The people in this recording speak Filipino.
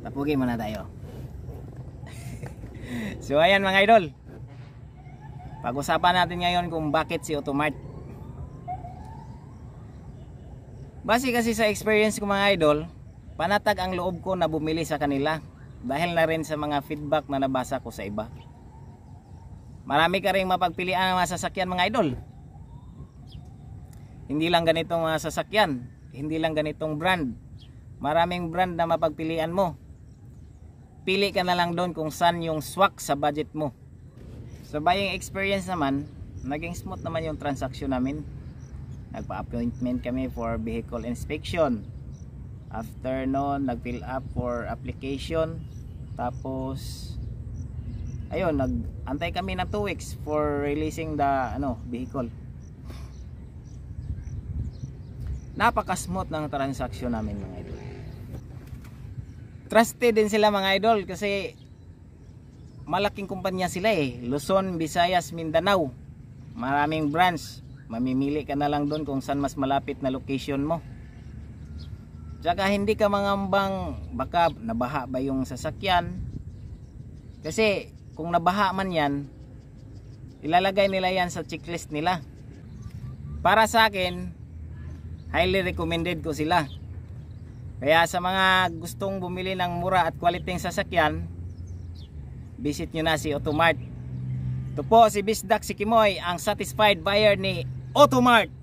Tapugi muna tayo. so ayan mga idol. Pag-usapan natin ngayon kung bakit si Automart. Base kasi sa experience ko mga idol, panatag ang loob ko na bumili sa kanila dahil na rin sa mga feedback na nabasa ko sa iba. Marami ka rin mapagpilian ng mga sasakyan mga idol. Hindi lang ganitong mga ah, sasakyan, hindi lang ganitong brand. Maraming brand na mapagpilian mo pili ka na lang doon kung saan yung swak sa budget mo so buying experience naman naging smooth naman yung transaction namin nagpa-appointment kami for vehicle inspection after noon nag fill up for application tapos ayun nag antay kami na 2 weeks for releasing the ano vehicle napaka smooth ng transaction namin mga idol trusted din sila mga idol kasi malaking kumpanya sila eh Luzon, Visayas, Mindanao maraming branch mamimili ka na lang doon kung saan mas malapit na location mo tsaka hindi ka mangambang baka nabaha ba yung sasakyan kasi kung nabaha man yan ilalagay nila yan sa checklist nila para sa akin highly recommended ko sila kaya sa mga gustong bumili ng mura at kwaliting sasakyan, visit nyo na si Automart. Ito po si Bisdak si Kimoy, ang satisfied buyer ni Automart.